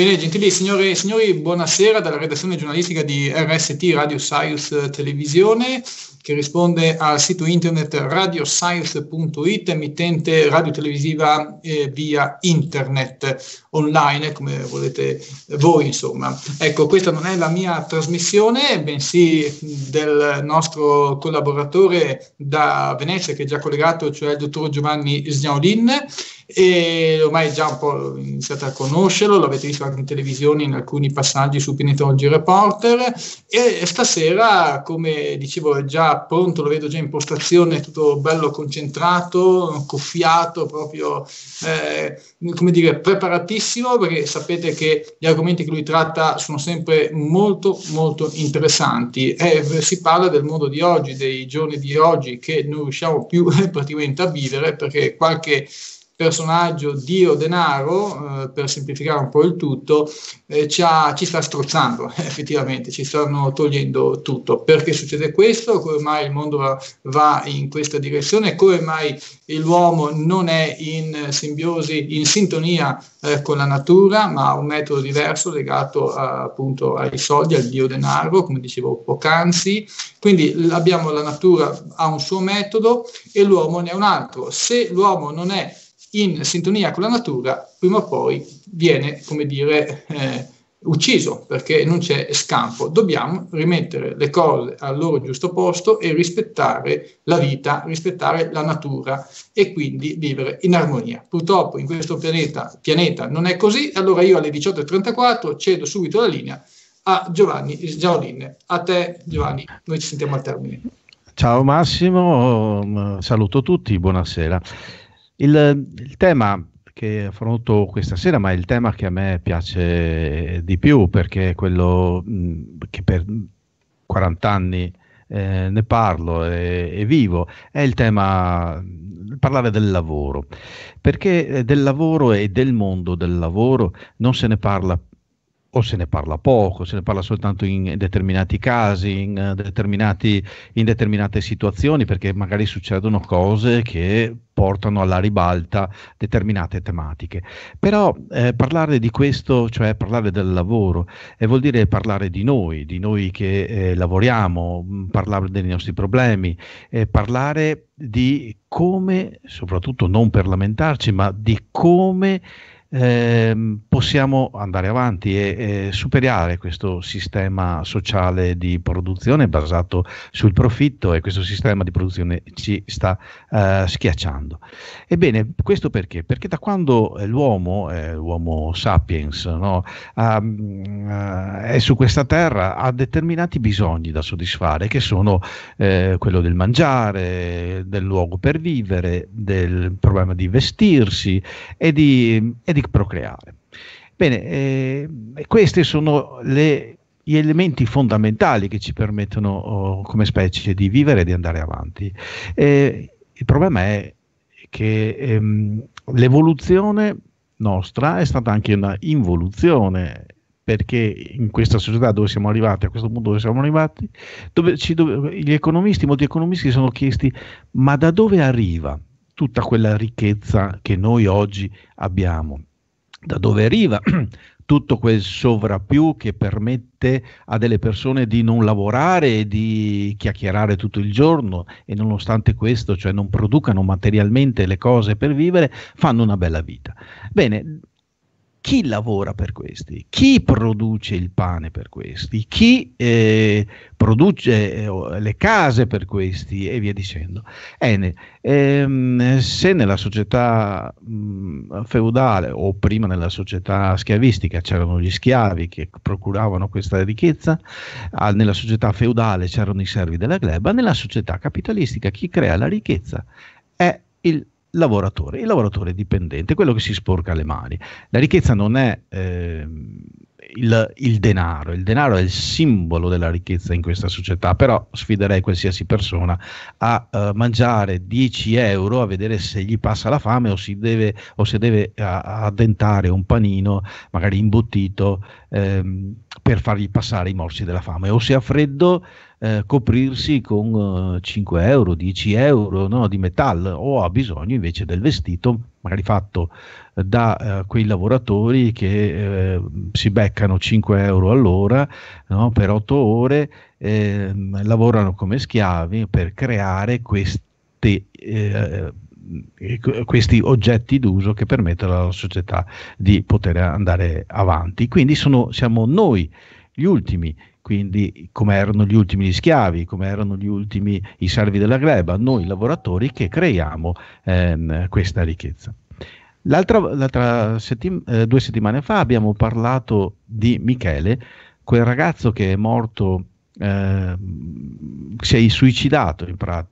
Bene, gentili signore e signori, buonasera dalla redazione giornalistica di RST Radio Science Televisione che risponde al sito internet radioscience.it, emittente radiotelevisiva eh, via internet, online come volete voi insomma. Ecco, questa non è la mia trasmissione, bensì del nostro collaboratore da Venezia che è già collegato, cioè il dottor Giovanni Sgnaolin e ormai già un po' iniziate a conoscerlo, l'avete visto anche in televisione in alcuni passaggi su Pinetology Reporter e stasera, come dicevo, è già pronto, lo vedo già in postazione, tutto bello concentrato, coffiato, proprio eh, come dire, preparatissimo perché sapete che gli argomenti che lui tratta sono sempre molto molto interessanti e si parla del mondo di oggi, dei giorni di oggi che non riusciamo più praticamente a vivere perché qualche personaggio Dio denaro, eh, per semplificare un po' il tutto, eh, ci, ha, ci, sta strozzando effettivamente, ci stanno togliendo tutto. Perché succede questo? Come mai il mondo va, va in questa direzione? Come mai l'uomo non è in simbiosi, in sintonia eh, con la natura, ma ha un metodo diverso legato a, eh, appunto ai soldi, al Dio denaro, come dicevo poc'anzi. Quindi abbiamo la natura ha un suo metodo e l'uomo ne ha un altro. Se l'uomo non è in sintonia con la natura, prima o poi viene, come dire, eh, ucciso perché non c'è scampo. Dobbiamo rimettere le cose al loro giusto posto e rispettare la vita, rispettare la natura e quindi vivere in armonia. Purtroppo in questo pianeta, pianeta non è così, allora io alle 18.34 cedo subito la linea a Giovanni Giaolin. A te Giovanni, noi ci sentiamo al termine. Ciao Massimo, saluto tutti, buonasera. Il, il, tema che affronto questa sera, ma è il tema che a me piace di più perché è quello che per 40 anni eh, ne parlo e, e, vivo, è il tema parlare del lavoro, perché eh, del lavoro e del mondo del lavoro non se ne parla più o se ne parla poco, se ne parla soltanto in determinati casi, in, eh, determinati, in determinate situazioni, perché magari succedono cose che portano alla ribalta determinate tematiche. Però eh, parlare di questo, cioè parlare del lavoro, eh, vuol dire parlare di noi, di noi che eh, lavoriamo, mm, parlare dei nostri problemi, parlare di come, soprattutto non per lamentarci, ma di come Ehm, possiamo andare avanti e, e, superare questo sistema sociale di produzione basato sul profitto e questo sistema di produzione ci sta eh, schiacciando. Ebbene, questo perché? Perché da quando eh, l'uomo, eh, l'uomo sapiens, no, ha, ehm, eh, è su questa terra ha determinati bisogni da soddisfare che sono eh, quello del mangiare, del luogo per vivere, del problema di vestirsi e di, e di di procreare. Bene, eh, questi sono le, gli elementi fondamentali che ci permettono oh, come specie di vivere e di andare avanti. Eh, il problema è che ehm, l'evoluzione nostra è stata anche una involuzione perché in questa società dove siamo arrivati, a questo punto dove siamo arrivati, dove ci, dove, gli economisti, molti economisti si sono chiesti ma da dove arriva tutta quella ricchezza che noi oggi abbiamo? da dove arriva tutto quel sovrappiù che permette a delle persone di non lavorare e di chiacchierare tutto il giorno e nonostante questo, cioè non producano materialmente le cose per vivere, fanno una bella vita. Bene, chi lavora per questi, chi produce il pane per questi, chi eh, produce eh, le case per questi e via dicendo. Ene, ehm, se nella società mh, mm, feudale o prima nella società schiavistica c'erano gli schiavi che procuravano questa ricchezza, ah, nella società feudale c'erano i servi della gleba, nella società capitalistica chi crea la ricchezza è il lavoratore, il lavoratore dipendente, quello che si sporca le mani. La ricchezza non è eh, il, il, denaro, il denaro è il simbolo della ricchezza in questa società, però sfiderei qualsiasi persona a eh, mangiare 10 euro a vedere se gli passa la fame o, deve, o se deve eh, addentare un panino magari imbottito ehm, per fargli passare i morsi della fame o se ha freddo eh, coprirsi con eh, 5 euro, 10 euro no, di metallo o ha bisogno invece del vestito magari fatto eh, da eh, quei lavoratori che eh, si beccano 5 euro all'ora no, per 8 ore, ehm, lavorano come schiavi per creare queste eh, eh, questi oggetti d'uso che permettono alla società di poter andare avanti. Quindi sono, siamo noi gli ultimi quindi come erano gli ultimi gli schiavi, come erano gli ultimi i servi della gleba, noi lavoratori che creiamo ehm, questa ricchezza. L'altra, l'altra settim- eh, due settimane fa abbiamo parlato di Michele, quel ragazzo che è morto, eh, si è suicidato in pratica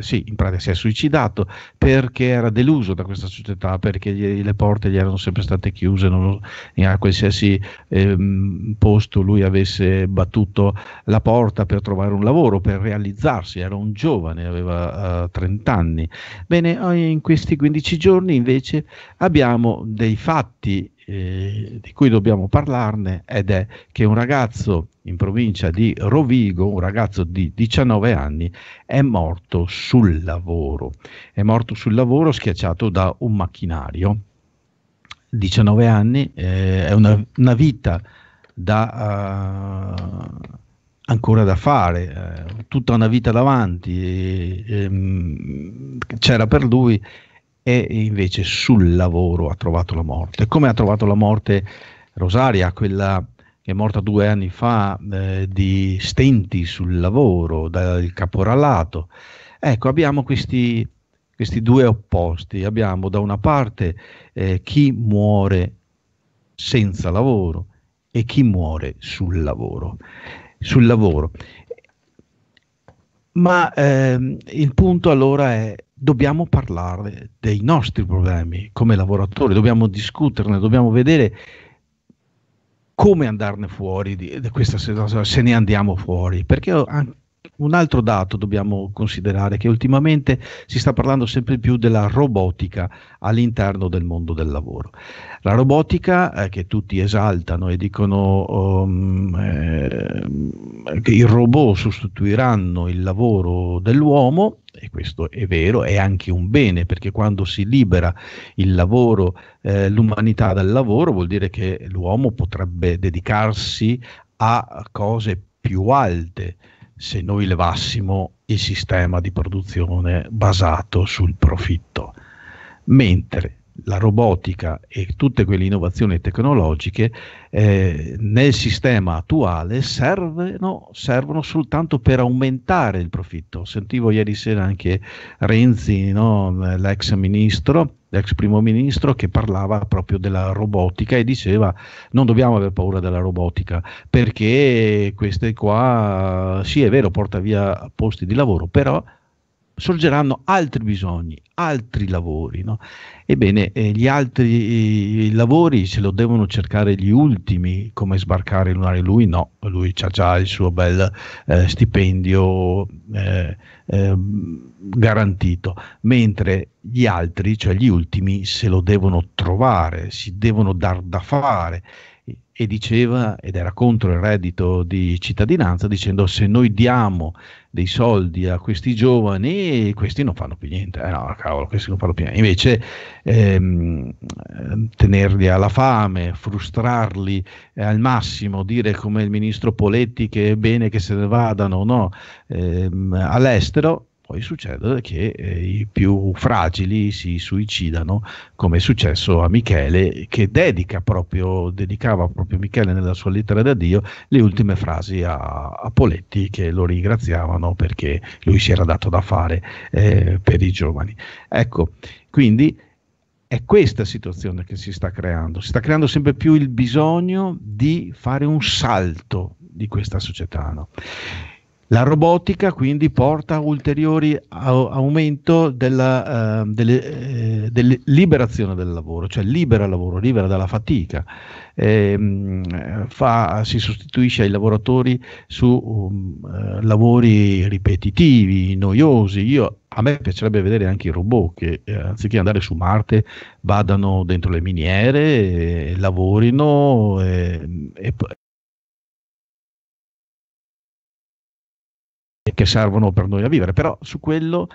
sì, in pratica si è suicidato perché era deluso da questa società, perché gli, le porte gli erano sempre state chiuse, non, a qualsiasi ehm, posto lui avesse battuto la porta per trovare un lavoro, per realizzarsi, era un giovane, aveva eh, 30 anni. Bene, in questi 15 giorni invece abbiamo dei fatti eh, di cui dobbiamo parlarne ed è che un ragazzo in provincia di Rovigo, un ragazzo di 19 anni, è morto sul lavoro. È morto sul lavoro schiacciato da un macchinario. 19 anni eh, è una, una, vita da, uh, ancora da fare, eh, tutta una vita davanti. E, e, ehm, c'era per lui e invece sul lavoro ha trovato la morte. Come ha trovato la morte Rosaria, quella che è morta due anni fa eh, di stenti sul lavoro, dal caporalato. Ecco, abbiamo questi, questi due opposti. Abbiamo da una parte eh, chi muore senza lavoro e chi muore sul lavoro. Sul lavoro. Ma ehm, il punto allora è dobbiamo parlare dei nostri problemi come lavoratori, dobbiamo discuterne, dobbiamo vedere come andarne fuori di, questa situazione, se ne andiamo fuori, perché un altro dato dobbiamo considerare che ultimamente si sta parlando sempre più della robotica all'interno del mondo del lavoro. La robotica eh, che tutti esaltano e dicono um, eh, che i robot sostituiranno il lavoro dell'uomo e questo è vero, è anche un bene, perché quando si libera il lavoro, eh, l'umanità dal lavoro, vuol dire che l'uomo potrebbe dedicarsi a cose più alte, se noi levassimo il sistema di produzione basato sul profitto, mentre la robotica e tutte quelle innovazioni tecnologiche eh, nel sistema attuale servono, servono, soltanto per aumentare il profitto. Sentivo ieri sera anche Renzi, no, l'ex ministro, l'ex primo ministro, che parlava proprio della robotica e diceva non dobbiamo avere paura della robotica perché queste qua, sì è vero, porta via posti di lavoro, però sorgeranno altri bisogni, altri lavori. No? Ebbene, eh, gli altri eh, lavori se lo devono cercare gli ultimi, come sbarcare il lunare, lui no, lui ha già il suo bel eh, stipendio eh, ehm, garantito, mentre gli altri, cioè gli ultimi, se lo devono trovare, si devono dar da fare e diceva, ed era contro il reddito di cittadinanza, dicendo se noi diamo dei soldi a questi giovani, questi non fanno più niente. Eh no, cavolo, questi non fanno più niente. Invece ehm, tenerli alla fame, frustrarli eh, al massimo, dire come il ministro Poletti che è bene che se ne vadano no, ehm, all'estero, poi succede che eh, i più fragili si suicidano, come è successo a Michele, che dedica proprio, dedicava proprio Michele nella sua lettera da Dio le ultime frasi a, a Poletti che lo ringraziavano perché lui si era dato da fare eh, per i giovani. Ecco, quindi è questa situazione che si sta creando, si sta creando sempre più il bisogno di fare un salto di questa società. No? La robotica quindi porta a ulteriori au- aumento della, eh, delle, eh, delle liberazione del lavoro, cioè libera il lavoro, libera dalla fatica, eh, fa, si sostituisce ai lavoratori su um, eh, lavori ripetitivi, noiosi. Io, a me piacerebbe vedere anche i robot che eh, anziché andare su Marte vadano dentro le miniere, eh, lavorino e, e, che servono per noi a vivere, però su quello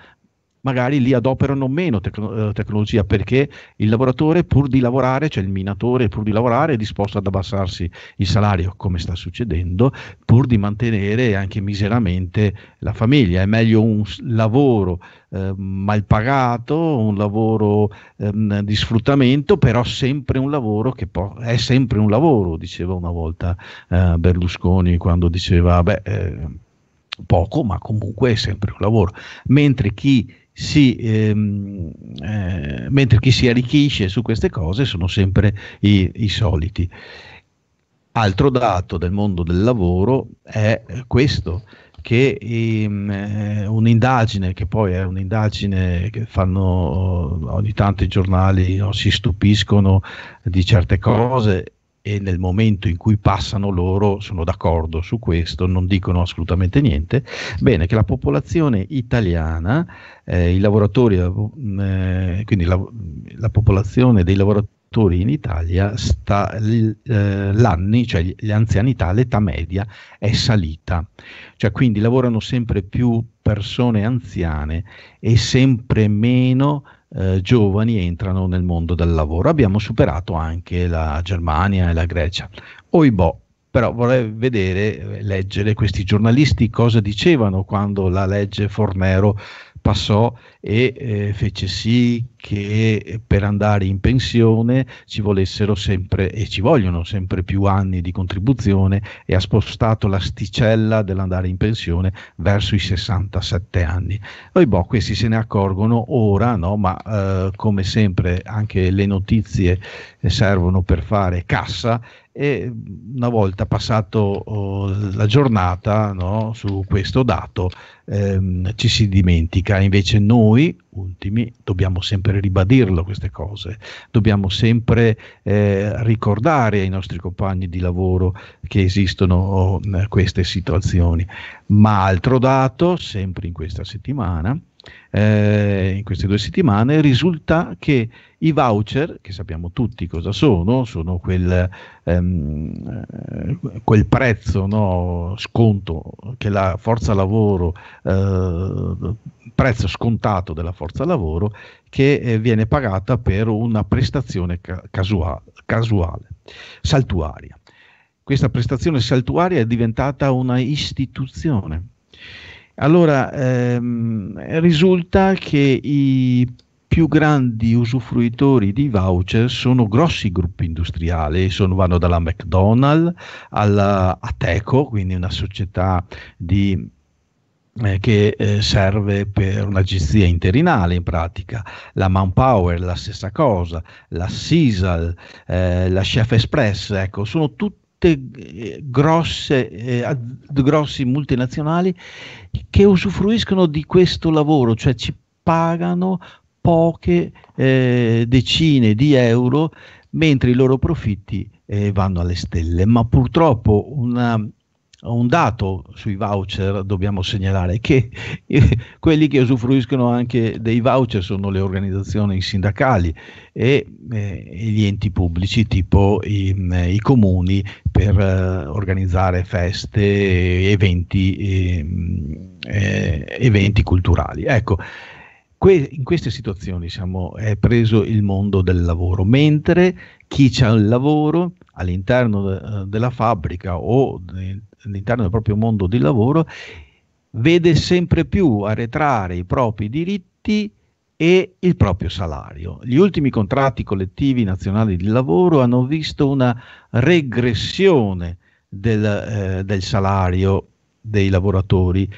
magari lì adoperano meno tecno- eh, tecnologia perché il lavoratore pur di lavorare, cioè il minatore pur di lavorare è disposto ad abbassarsi il salario, come sta succedendo, pur di mantenere anche miseramente la famiglia. È meglio un lavoro eh, mal pagato, un lavoro ehm, di sfruttamento, però sempre un lavoro che po- è sempre un lavoro, diceva una volta eh, Berlusconi quando diceva, beh, eh, poco, ma comunque è sempre un lavoro, mentre chi si, ehm, eh, mentre chi si arricchisce su queste cose sono sempre i, i soliti. Altro dato del mondo del lavoro è questo, che ehm, eh, un'indagine, che poi è un'indagine che fanno ogni tanto i giornali, no, si stupiscono di certe cose e nel momento in cui passano loro, sono d'accordo su questo, non dicono assolutamente niente, bene che la popolazione italiana, eh, i lavoratori, eh, quindi la, la, popolazione dei lavoratori in Italia, sta, eh, l'anni, cioè gli anzianità, l'età media è salita, cioè quindi lavorano sempre più persone anziane e sempre meno eh, giovani entrano nel mondo del lavoro. Abbiamo superato anche la Germania e la Grecia. Oibò, però vorrei vedere, eh, leggere questi giornalisti cosa dicevano quando la legge Fornero passò e eh, fece sì che eh, per andare in pensione ci volessero sempre e ci vogliono sempre più anni di contribuzione e ha spostato l'asticella dell'andare in pensione verso i 67 anni. Noi boh, questi se ne accorgono ora, no? ma eh, come sempre anche le notizie servono per fare cassa e una volta passato oh, la giornata no, su questo dato ehm, ci si dimentica, invece noi ultimi, dobbiamo sempre ribadirlo queste cose, dobbiamo sempre eh, ricordare ai nostri compagni di lavoro che esistono eh, queste situazioni. Ma altro dato, sempre in questa settimana, eh, in queste due settimane, risulta che i voucher, che sappiamo tutti cosa sono, sono quel, ehm, eh, quel prezzo no, sconto che la forza lavoro, eh, prezzo scontato della forza lavoro, che eh, viene pagata per una prestazione ca- casual- casuale, saltuaria. Questa prestazione saltuaria è diventata una istituzione allora, ehm, risulta che i più grandi usufruitori di voucher sono grossi gruppi industriali, sono, vanno dalla McDonald's alla Ateco, quindi una società di eh, che eh, serve per un'agenzia interinale in pratica, la Manpower la stessa cosa, la Sisal, eh, la Chef Express, ecco, sono tutti molte eh, grosse, eh, grossi multinazionali che usufruiscono di questo lavoro, cioè ci pagano poche eh, decine di euro mentre i loro profitti eh, vanno alle stelle, ma purtroppo una un dato sui voucher dobbiamo segnalare che quelli che usufruiscono anche dei voucher sono le organizzazioni sindacali e, eh, gli enti pubblici tipo i, eh, i comuni per eh, organizzare feste, eventi, ehm, eh, eventi culturali. Ecco, que- in queste situazioni siamo, è preso il mondo del lavoro, mentre chi ha il lavoro all'interno de- eh, della fabbrica o de- all'interno del proprio mondo di lavoro vede sempre più arretrare i propri diritti e il proprio salario. Gli ultimi contratti collettivi nazionali di lavoro hanno visto una regressione del, eh, del salario dei lavoratori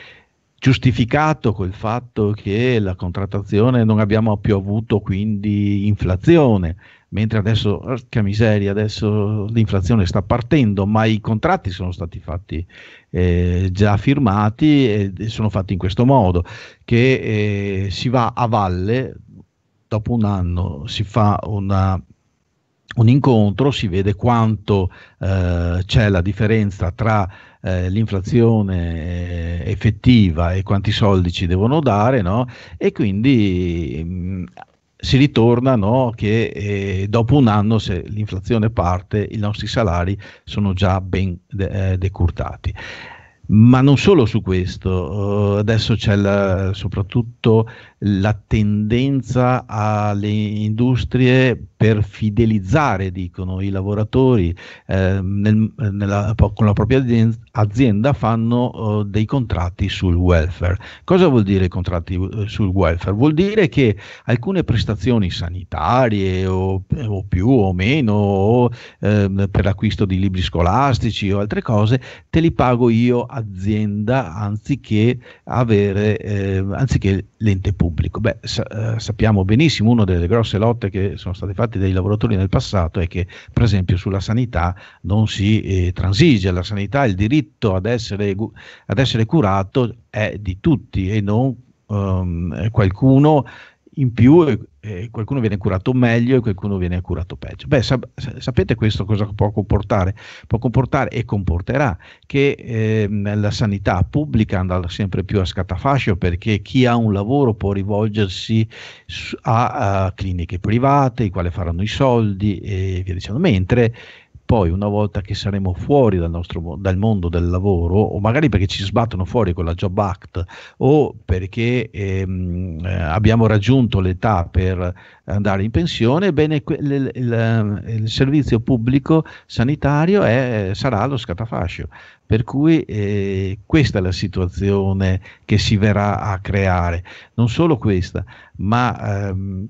giustificato col fatto che la contrattazione non abbiamo più avuto quindi inflazione, mentre adesso, porca miseria, adesso l'inflazione sta partendo, ma i contratti sono stati fatti eh, già firmati e sono fatti in questo modo, che eh, si va a valle, dopo un anno si fa una un incontro si vede quanto eh, c'è la differenza tra eh, l'inflazione eh, effettiva e quanti soldi ci devono dare no? e quindi mh, mm, si ritorna no? che eh, dopo un anno se l'inflazione parte i nostri salari sono già ben de- eh, decurtati. Ma non solo su questo, eh, adesso c'è la, soprattutto la tendenza alle industrie per fidelizzare, dicono, i lavoratori eh, nel, nella, con la propria azienda fanno eh, dei contratti sul welfare. Cosa vuol dire contratti eh, sul welfare? Vuol dire che alcune prestazioni sanitarie o, o più o meno o, ehm, per l'acquisto di libri scolastici o altre cose te li pago io a azienda anziché, avere, eh, anziché l'ente pubblico. Beh, sa- eh, sappiamo benissimo, una delle grosse lotte che sono state fatte dai lavoratori nel passato è che per esempio sulla sanità non si eh, transige, la sanità, il diritto ad essere, ad essere curato è di tutti e non um, qualcuno in più eh, qualcuno viene curato meglio e qualcuno viene curato peggio. Beh, sap- sapete questo cosa può comportare? Può comportare e comporterà che eh, la sanità pubblica andrà sempre più a scatafascio perché chi ha un lavoro può rivolgersi a, a cliniche private, i quali faranno i soldi e via dicendo, mentre poi una volta che saremo fuori dal, nostro, dal mondo del lavoro o magari perché ci sbattono fuori con la Job Act o perché ehm, eh, abbiamo raggiunto l'età per andare in pensione, bene, il, il, eh, il servizio pubblico sanitario è, sarà lo scatafascio. Per cui eh, questa è la situazione che si verrà a creare. Non solo questa, ma... Ehm,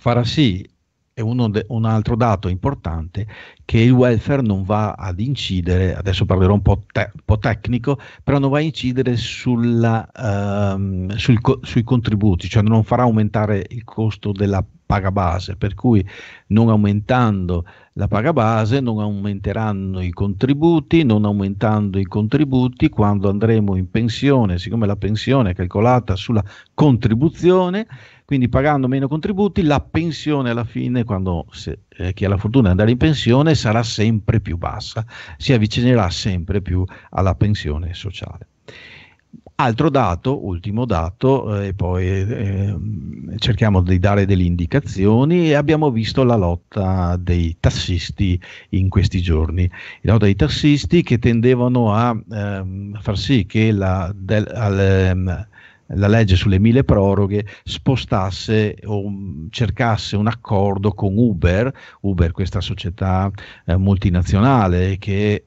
farà sì è de- un altro dato importante che il welfare non va ad incidere, adesso parlerò un po', te- un po tecnico, però non va a incidere sulla, ehm, sul sui contributi, cioè non farà aumentare il costo della paga base, per cui non aumentando la paga base, non aumenteranno i contributi, non aumentando i contributi quando andremo in pensione, siccome la pensione è calcolata sulla contribuzione, quindi pagando meno contributi, la pensione alla fine, quando se, eh, chi ha la fortuna di andare in pensione, sarà sempre più bassa, si avvicinerà sempre più alla pensione sociale. Altro dato, ultimo dato, eh, e poi eh, cerchiamo di dare delle indicazioni, abbiamo visto la lotta dei tassisti in questi giorni, la lotta dei tassisti che tendevano a ehm, far sì che la, del, al, ehm, la legge sulle mille proroghe spostasse o mm, cercasse un accordo con Uber, Uber questa società eh, multinazionale che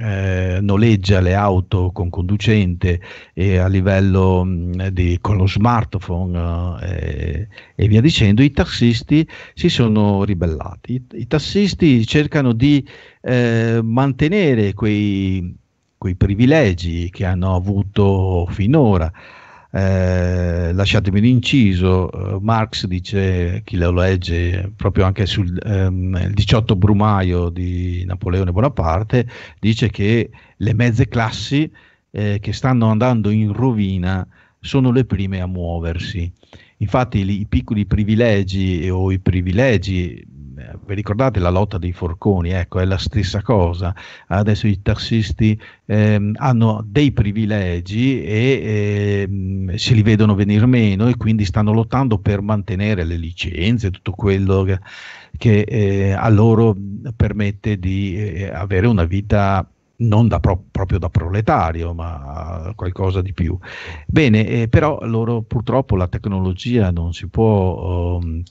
eh, noleggia le auto con conducente e a livello mh, mm, di, con lo smartphone eh, e via dicendo, i tassisti si sono ribellati. I, i tassisti cercano di eh, mantenere quei, quei privilegi che hanno avuto finora eh, lasciatemi l'inciso, eh, Marx dice, chi lo legge proprio anche sul ehm, 18 Brumaio di Napoleone Bonaparte, dice che le mezze classi eh, che stanno andando in rovina sono le prime a muoversi. Infatti li, i piccoli privilegi o i privilegi vi ricordate la lotta dei forconi? Ecco, è la stessa cosa. Adesso i tassisti ehm, hanno dei privilegi e ehm, se li vedono venir meno e quindi stanno lottando per mantenere le licenze, tutto quello che, che eh, a loro permette di eh, avere una vita non da pro- proprio da proletario, ma qualcosa di più. Bene, eh, però loro purtroppo la tecnologia non si può... Um,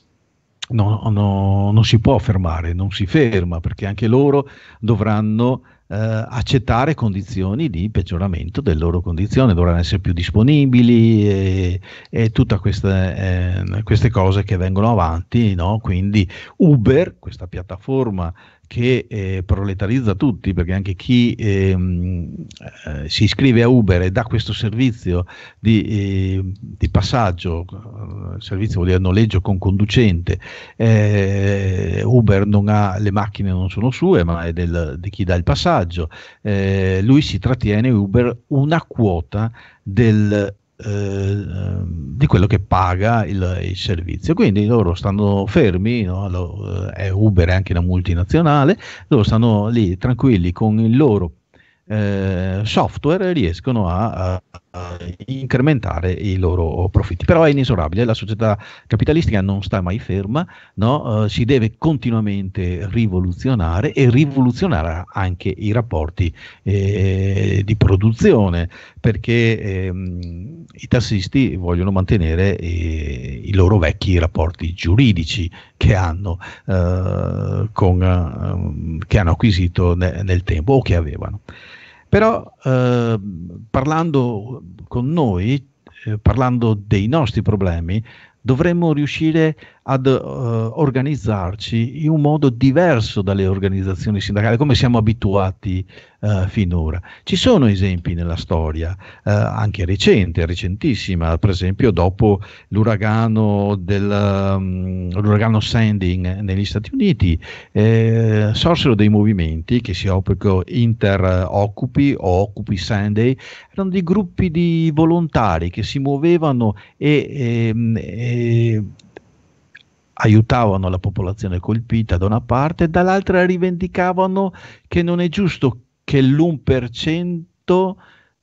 no, no, non si può fermare, non si ferma, perché anche loro dovranno eh, accettare condizioni di peggioramento delle loro condizioni, dovranno essere più disponibili e, e tutte queste, eh, queste, cose che vengono avanti. No? Quindi Uber, questa piattaforma che eh, proletarizza tutti, perché anche chi eh, eh, si iscrive a Uber e dà questo servizio di, ehm, di passaggio, eh, servizio vuol dire noleggio con conducente, eh, Uber non ha, le macchine non sono sue, ma è del, di chi dà il passaggio, eh, lui si trattiene Uber una quota del Ehm, di quello che paga il, il, servizio. Quindi loro stanno fermi, no? Lo, eh, Uber è anche una multinazionale, loro stanno lì tranquilli con il loro eh, software riescono a, a, incrementare i loro profitti. Però è inesorabile, la società capitalistica non sta mai ferma, no? eh, si deve continuamente rivoluzionare e rivoluzionare anche i rapporti eh, di produzione, perché ehm, i tassisti vogliono mantenere eh, i loro vecchi rapporti giuridici che hanno, eh, con, ehm, che hanno acquisito ne, nel tempo o che avevano. Però eh, parlando con noi, eh, parlando dei nostri problemi, dovremmo riuscire a ad uh, organizzarci in un modo diverso dalle organizzazioni sindacali, come siamo abituati uh, finora. Ci sono esempi nella storia, uh, anche recente, recentissima, per esempio dopo l'uragano, del, um, l'uragano Sandy negli Stati Uniti, eh, sorsero dei movimenti che si occupano Inter Occupi o Occupi Sunday, erano dei gruppi di volontari che si muovevano e, ehm, e, e aiutavano la popolazione colpita da una parte, e dall'altra rivendicavano che non è giusto che l'1%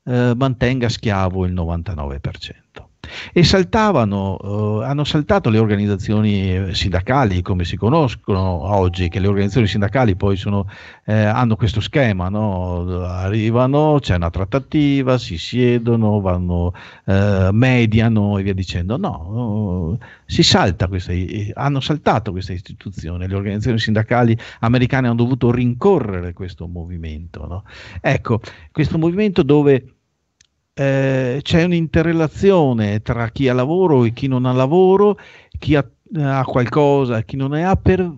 eh, mantenga schiavo il 99% e saltavano, eh, hanno saltato le organizzazioni eh, sindacali come si conoscono oggi, che le organizzazioni sindacali poi sono, eh, hanno questo schema, no? arrivano, c'è una trattativa, si siedono, vanno, eh, mediano e via dicendo. No, eh, si salta questa, hanno saltato questa istituzione, le organizzazioni sindacali americane hanno dovuto rincorrere questo movimento. No? Ecco, questo movimento dove eh, c'è un'interrelazione tra chi ha lavoro e chi non ha lavoro, chi ha, eh, ha qualcosa e chi non ne ha per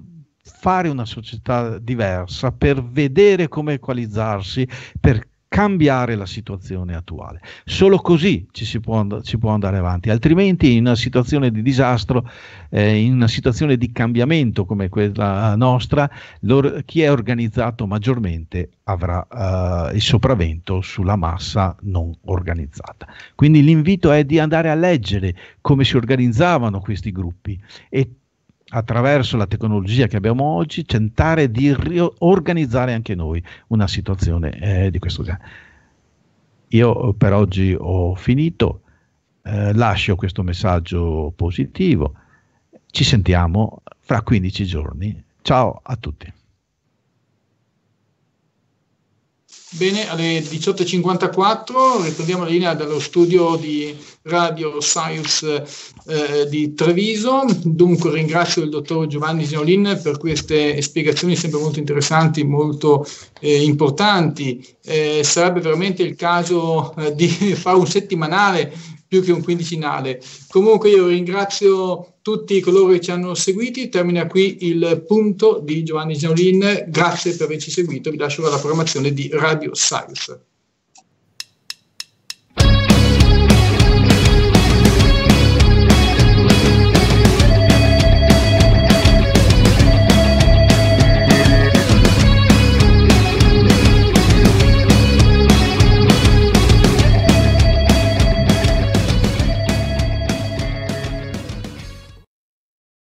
fare una società diversa, per vedere come equalizzarsi, per cambiare la situazione attuale. Solo così ci si può, and- si può andare avanti, altrimenti in una situazione di disastro, eh, in una situazione di cambiamento come quella nostra, chi è organizzato maggiormente avrà eh, il sopravvento sulla massa non organizzata. Quindi l'invito è di andare a leggere come si organizzavano questi gruppi e attraverso la tecnologia che abbiamo oggi, tentare di riorganizzare anche noi una situazione eh, di questo genere. Io eh, per oggi ho finito, eh, lascio questo messaggio positivo, ci sentiamo fra 15 giorni. Ciao a tutti. Bene, alle 18.54 riprendiamo la linea dallo studio di Radio Science eh, di Treviso. Dunque ringrazio il dottor Giovanni Zinolin per queste spiegazioni sempre molto interessanti, molto eh, importanti. Eh, sarebbe veramente il caso eh, di fare un settimanale più che un quindicinale. Comunque io ringrazio tutti coloro che ci hanno seguiti, termina qui il punto di Giovanni Giaulin, grazie per averci seguito, vi lascio la programmazione di Radio Science.